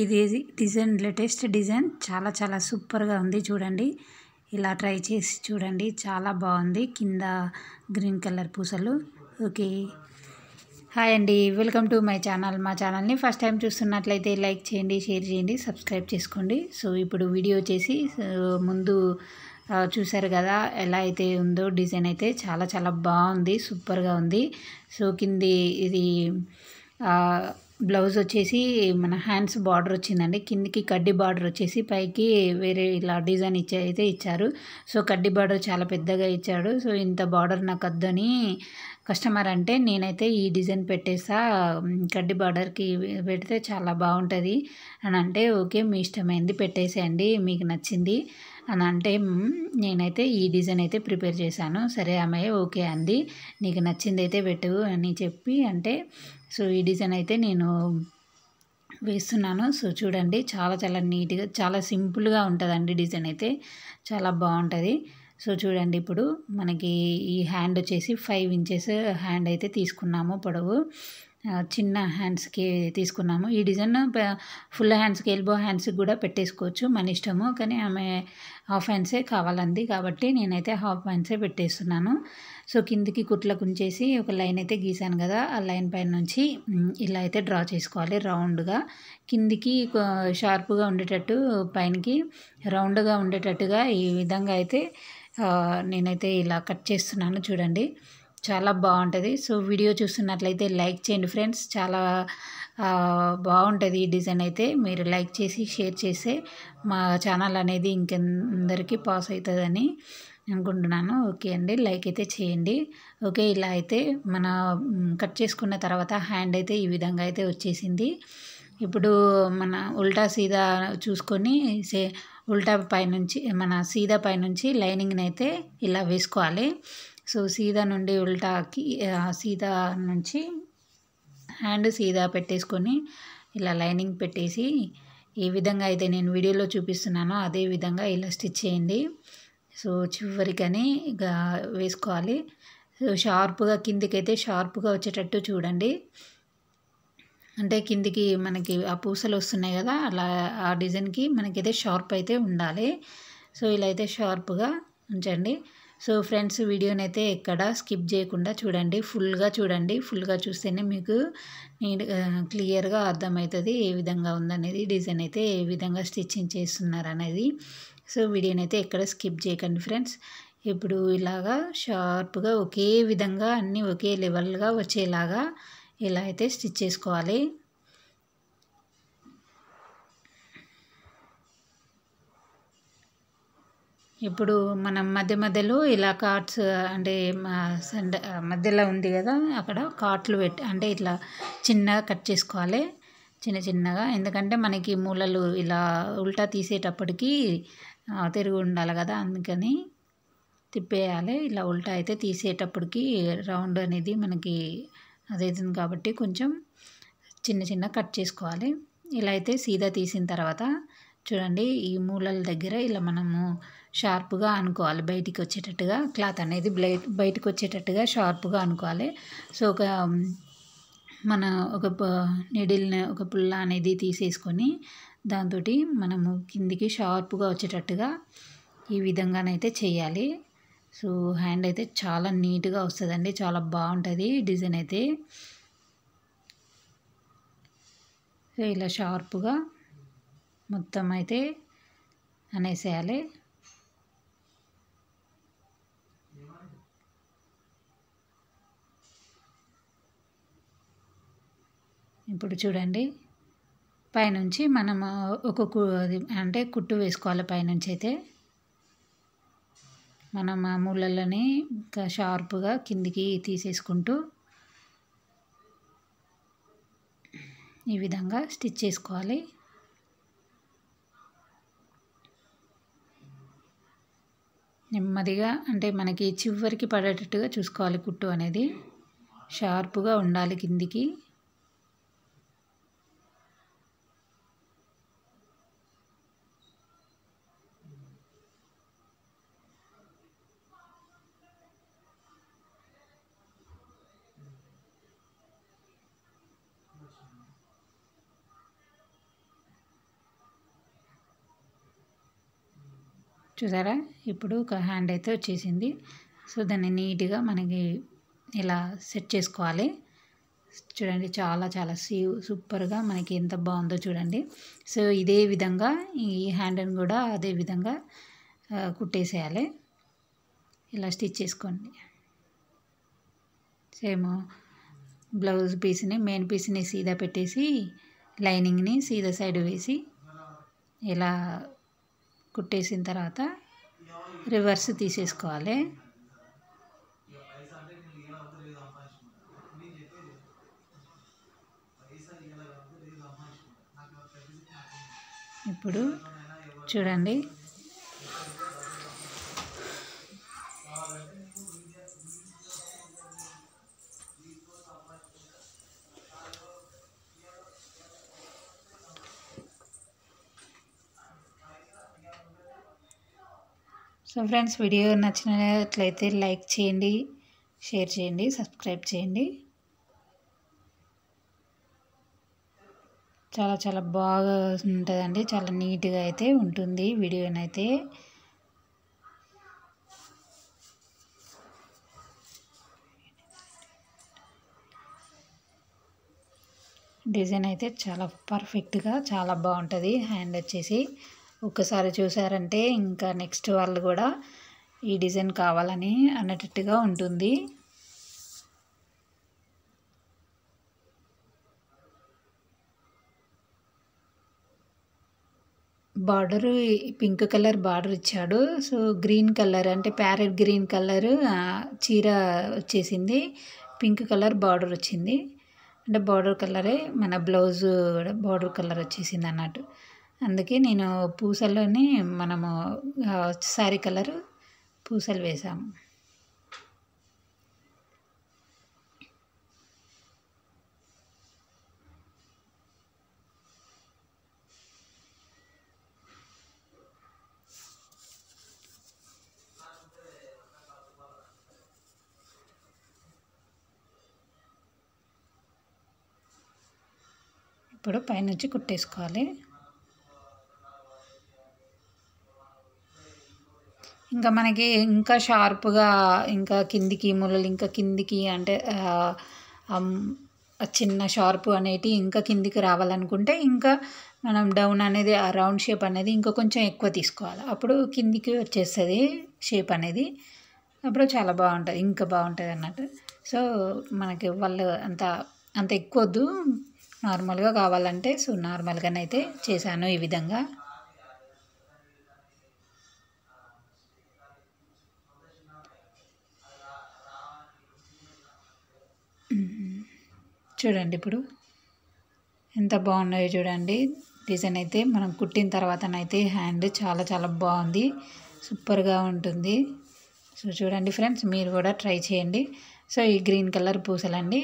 ఇది design latest design చాలా చాలా సూపర్గా ఉంది చూడండి ఇలా ట్రై చేసి చూడండి చాలా బాగుంది కింద గ్రీన్ కలర్ పూసలు ఓకే హాయ్ అండి వెల్కమ్ టు మై ఛానల్ మా ఛానల్ని ఫస్ట్ టైం చూస్తున్నట్లయితే లైక్ చేయండి షేర్ చేయండి సబ్స్క్రైబ్ చేసుకోండి సో ఇప్పుడు వీడియో చేసి ముందు చూసారు కదా ఎలా అయితే ఉందో డిజైన్ అయితే చాలా చాలా బాగుంది సూపర్గా ఉంది సో కింది ఇది బ్లౌజ్ వచ్చేసి మన హ్యాండ్స్ బార్డర్ వచ్చిందండి కిందికి కడ్డీ బార్డర్ వచ్చేసి పైకి వేరే ఇలా డిజైన్ ఇచ్చే అయితే ఇచ్చారు సో కడ్డీ బార్డర్ చాలా పెద్దగా ఇచ్చాడు సో ఇంత బార్డర్ నాకు వద్దని కస్టమర్ అంటే నేనైతే ఈ డిజైన్ పెట్టేసా కడ్డి బార్డర్కి పెడితే చాలా బాగుంటుంది అని అంటే ఓకే మీ ఇష్టమైంది పెట్టేసేయండి మీకు నచ్చింది అని అంటే నేనైతే ఈ డిజైన్ అయితే ప్రిపేర్ చేశాను సరే అమ్మాయి ఓకే అంది నీకు నచ్చింది అయితే పెట్టు అని చెప్పి అంటే సో ఈ డిజైన్ అయితే నేను వేస్తున్నాను సో చూడండి చాలా చాలా నీట్గా చాలా సింపుల్గా ఉంటుందండి డిజైన్ అయితే చాలా బాగుంటుంది సో చూడండి ఇప్పుడు మనకి ఈ హ్యాండ్ వచ్చేసి ఫైవ్ ఇంచెస్ హ్యాండ్ అయితే తీసుకున్నాము పొడవు చిన్న హ్యాండ్స్కి తీసుకున్నాము ఈ డిజైన్ ఫుల్ హ్యాండ్స్కి ఎల్బో హ్యాండ్స్కి కూడా పెట్టేసుకోవచ్చు మన ఇష్టము కానీ ఆమె హాఫ్ హ్యాండ్సే కావాలంది కాబట్టి నేనైతే హాఫ్ హ్యాండ్సే పెట్టేస్తున్నాను సో కిందికి కుట్ల ఉంచేసి ఒక లైన్ అయితే గీశాను కదా ఆ లైన్ పైన నుంచి ఇలా అయితే డ్రా చేసుకోవాలి రౌండ్గా కిందికి షార్ప్గా ఉండేటట్టు పైనకి రౌండ్గా ఉండేటట్టుగా ఈ విధంగా అయితే నేనైతే ఇలా కట్ చేస్తున్నాను చూడండి చాలా బాగుంటుంది సో వీడియో చూస్తున్నట్లయితే లైక్ చేయండి ఫ్రెండ్స్ చాలా బాగుంటుంది ఈ డిజైన్ అయితే మీరు లైక్ చేసి షేర్ చేస్తే మా ఛానల్ అనేది ఇంకందరికీ పాస్ అవుతుందని అనుకుంటున్నాను ఓకే అండి లైక్ అయితే చేయండి ఓకే ఇలా అయితే మన కట్ చేసుకున్న తర్వాత హ్యాండ్ అయితే ఈ విధంగా అయితే వచ్చేసింది ఇప్పుడు మన ఉల్టా సీదా చూసుకొని సే ఉల్టా పైనుంచి మన సీదా పైనుంచి లైనింగ్ని అయితే ఇలా వేసుకోవాలి సో సీదా నుండి ఉల్టాకి సీదా నుంచి హ్యాండ్ సీదా పెట్టేసుకొని ఇలా లైనింగ్ పెట్టేసి ఏ విధంగా అయితే నేను వీడియోలో చూపిస్తున్నానో అదే విధంగా ఇలా స్టిచ్ చేయండి సో చివరికని ఇక వేసుకోవాలి సో షార్ప్గా కిందికైతే షార్ప్గా వచ్చేటట్టు చూడండి అంటే కిందికి మనకి ఆ పూసలు వస్తున్నాయి కదా అలా ఆ డిజైన్కి మనకైతే షార్ప్ అయితే ఉండాలి సో ఇలా అయితే షార్ప్గా ఉంచండి సో ఫ్రెండ్స్ వీడియోనైతే ఎక్కడ స్కిప్ చేయకుండా చూడండి ఫుల్గా చూడండి ఫుల్గా చూస్తేనే మీకు నీట్ క్లియర్గా అర్థమవుతుంది ఏ విధంగా ఉందనేది డిజైన్ అయితే ఏ విధంగా స్టిచ్చింగ్ చేస్తున్నారు అనేది సో వీడియోనైతే ఎక్కడ స్కిప్ చేయకండి ఫ్రెండ్స్ ఇప్పుడు ఇలాగా షార్ప్గా ఒకే విధంగా అన్నీ ఒకే లెవెల్గా వచ్చేలాగా ఇలా అయితే స్టిచ్ చేసుకోవాలి ఇప్పుడు మనం మధ్య మధ్యలో ఇలా కార్ట్స్ అంటే సండ మధ్యలో ఉంది కదా అక్కడ కార్ట్లు పెట్టి అంటే ఇట్లా చిన్నగా కట్ చేసుకోవాలి చిన్న చిన్నగా ఎందుకంటే మనకి మూలలు ఇలా ఉల్టా తీసేటప్పటికి తిరిగి ఉండాలి కదా అందుకని తిప్పేయాలి ఇలా ఉల్టా అయితే తీసేటప్పటికి రౌండ్ అనేది మనకి అదైతుంది కాబట్టి కొంచెం చిన్న చిన్న కట్ చేసుకోవాలి ఇలా అయితే సీదా తీసిన తర్వాత చూడండి ఈ మూలల దగ్గర ఇలా మనము షార్ప్గా అనుకోవాలి బయటికి వచ్చేటట్టుగా క్లాత్ అనేది బయటికి వచ్చేటట్టుగా షార్ప్గా అనుకోవాలి సో ఒక మన ఒక నిడిల్ని ఒక పుల్ల అనేది తీసేసుకొని దాంతో మనము కిందికి షార్ప్గా వచ్చేటట్టుగా ఈ విధంగానైతే చేయాలి సో హ్యాండ్ అయితే చాలా నీట్గా వస్తుందండి చాలా బాగుంటుంది డిజైన్ అయితే ఇలా షార్ప్గా మొత్తం అయితే అనేసేయాలి ఇప్పుడు చూడండి పైనుంచి మనం ఒక అంటే కుట్టు వేసుకోవాలి పైనుంచి అయితే మనం ఆ ఇంకా షార్ప్గా కిందికి తీసేసుకుంటూ ఈ విధంగా స్టిచ్ చేసుకోవాలి నెమ్మదిగా అంటే మనకి చివరికి పడేటట్టుగా చూసుకోవాలి కుట్టు అనేది షార్ప్గా ఉండాలి కిందికి చూసారా ఇప్పుడు ఒక హ్యాండ్ అయితే వచ్చేసింది సో దాన్ని నీట్గా మనకి ఇలా సెట్ చేసుకోవాలి చూడండి చాలా చాలా సీ సూపర్గా మనకి ఎంత బాగుందో చూడండి సో ఇదే విధంగా ఈ హ్యాండ్ని కూడా అదే విధంగా కుట్టేసేయాలి ఇలా స్టిచ్ చేసుకోండి సేమ్ బ్లౌజ్ పీస్ని మెయిన్ పీస్ని సీదా పెట్టేసి లైనింగ్ని సీదా సైడ్ వేసి ఇలా కుట్టేసిన తర్వాత రివర్స్ తీసేసుకోవాలి ఇప్పుడు చూడండి సో ఫ్రెండ్స్ వీడియో నచ్చినట్లయితే లైక్ చేయండి షేర్ చేయండి సబ్స్క్రైబ్ చేయండి చాలా చాలా బాగా ఉంటుందండి చాలా నీట్గా అయితే ఉంటుంది వీడియోనైతే డిజైన్ అయితే చాలా పర్ఫెక్ట్గా చాలా బాగుంటుంది హ్యాండ్ వచ్చేసి ఒక్కసారి చూసారంటే ఇంకా నెక్స్ట్ వాళ్ళు కూడా ఈ డిజైన్ కావాలని అన్నట్టుగా ఉంటుంది బార్డరు పింక్ కలర్ బార్డర్ ఇచ్చాడు సో గ్రీన్ కలర్ అంటే ప్యారెట్ గ్రీన్ కలర్ చీర వచ్చేసింది పింక్ కలర్ బార్డర్ వచ్చింది అంటే బార్డర్ కలరే మన బ్లౌజ్ బార్డర్ కలర్ వచ్చేసింది అన్నట్టు అందుకే నేను పూసల్లోని మనము సారీ కలరు పూసలు వేసాము ఇప్పుడు పైనుంచి కుట్టేసుకోవాలి ఇంకా మనకి ఇంకా షార్ప్గా ఇంకా కిందికి ములలు ఇంకా కిందికి అంటే చిన్న షార్ప్ అనేటివి ఇంకా కిందికి రావాలనుకుంటే ఇంకా మనం డౌన్ అనేది ఆ రౌండ్ షేప్ అనేది ఇంకా కొంచెం ఎక్కువ తీసుకోవాలి అప్పుడు కిందికి వచ్చేస్తుంది షేప్ అనేది అప్పుడు చాలా బాగుంటుంది ఇంకా బాగుంటుంది అన్నట్టు సో మనకి వాళ్ళు అంత అంత ఎక్కువద్దు నార్మల్గా కావాలంటే సో నార్మల్గానైతే చేశాను ఈ విధంగా చూడండి ఇప్పుడు ఎంత బాగున్నాయో చూడండి డిజైన్ అయితే మనం కుట్టిన తర్వాతనైతే హ్యాండ్ చాలా చాలా బాగుంది సూపర్గా ఉంటుంది సో చూడండి ఫ్రెండ్స్ మీరు కూడా ట్రై చేయండి సో ఈ గ్రీన్ కలర్ పూసలండి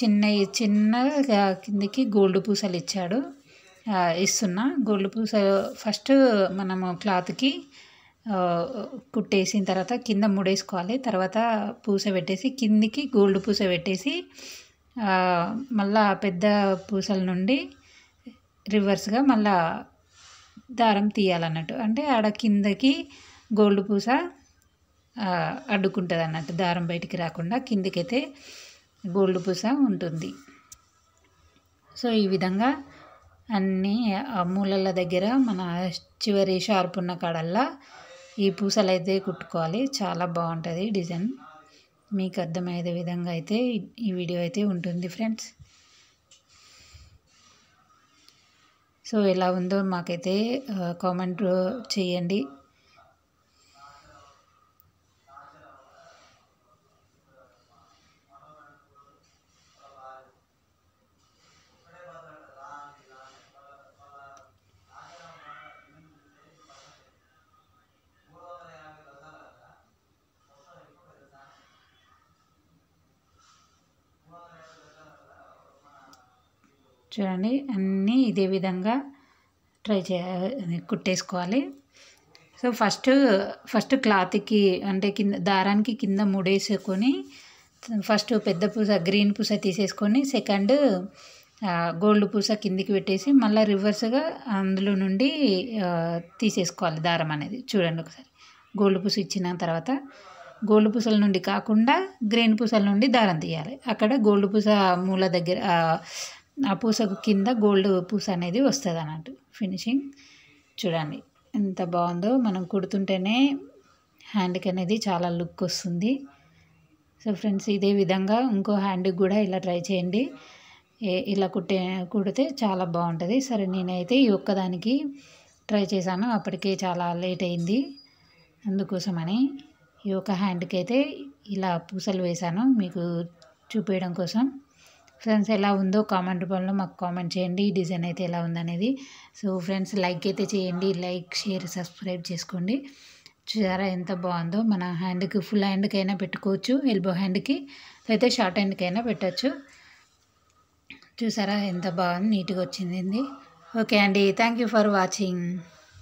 చిన్న చిన్నగా కిందకి గోల్డ్ పూసలు ఇచ్చాడు ఇస్తున్నా గోల్డ్ పూస ఫస్ట్ మనము క్లాత్కి కుట్టేసిన తర్వాత కింద ముడేసుకోవాలి తర్వాత పూస పెట్టేసి కిందికి గోల్డ్ పూస పెట్టేసి మళ్ళా పెద్ద పూసల నుండి రివర్స్గా మళ్ళా దారం తీయాలన్నట్టు అంటే ఆడ కిందకి గోల్డ్ పూస అడ్డుకుంటుంది అన్నట్టు దారం బయటికి రాకుండా కిందకైతే గోల్డ్ పూస ఉంటుంది సో ఈ విధంగా అన్ని మూలల దగ్గర మన చివరి షార్ప్ ఉన్న కాడల్లా ఈ పూసలు అయితే కుట్టుకోవాలి చాలా బాగుంటుంది డిజైన్ మీకు అర్థమయ్యే విధంగా అయితే ఈ వీడియో అయితే ఉంటుంది ఫ్రెండ్స్ సో ఎలా ఉందో మాకైతే కామెంట్ చేయండి చూడండి అన్నీ ఇదే విధంగా ట్రై చే కుట్టేసుకోవాలి సో ఫస్ట్ ఫస్ట్ క్లాత్కి అంటే కింద దారానికి కింద ముడేసుకొని ఫస్ట్ పెద్ద పూస గ్రీన్ పూస తీసేసుకొని సెకండ్ గోల్డ్ పూస కిందికి పెట్టేసి మళ్ళీ రివర్స్గా అందులో నుండి తీసేసుకోవాలి దారం అనేది చూడండి ఒకసారి గోల్డ్ పూస ఇచ్చిన తర్వాత గోల్డ్ పూసల నుండి కాకుండా గ్రీన్ పూసల నుండి దారం తీయాలి అక్కడ గోల్డ్ పూస మూల దగ్గర ఆ పూసకు కింద గోల్డ్ పూస అనేది వస్తుంది అన్నట్టు ఫినిషింగ్ చూడండి ఎంత బాగుందో మనం కుడుతుంటేనే హ్యాండ్కి అనేది చాలా లుక్ వస్తుంది సో ఫ్రెండ్స్ ఇదే విధంగా ఇంకో హ్యాండ్కి కూడా ఇలా ట్రై చేయండి ఇలా కుట్టే కుడితే చాలా బాగుంటుంది సరే నేనైతే ఈ ఒక్కదానికి ట్రై చేశాను అప్పటికే చాలా లేట్ అయింది అందుకోసమని ఈ ఒక హ్యాండ్కి అయితే ఇలా పూసలు వేశాను మీకు చూపించడం కోసం ఫ్రెండ్స్ ఎలా ఉందో కామెంట్ రూపంలో మాకు కామెంట్ చేయండి ఈ డిజైన్ అయితే ఎలా ఉందనేది సో ఫ్రెండ్స్ లైక్ అయితే చేయండి లైక్ షేర్ సబ్స్క్రైబ్ చేసుకోండి చూసారా ఎంత బాగుందో మన హ్యాండ్కి ఫుల్ హ్యాండ్కి అయినా పెట్టుకోవచ్చు ఎల్బో హ్యాండ్కి అయితే షార్ట్ హ్యాండ్కి అయినా పెట్టచ్చు చూసారా ఎంత బాగుంది నీట్గా వచ్చింది ఓకే అండి థ్యాంక్ యూ ఫర్ వాచింగ్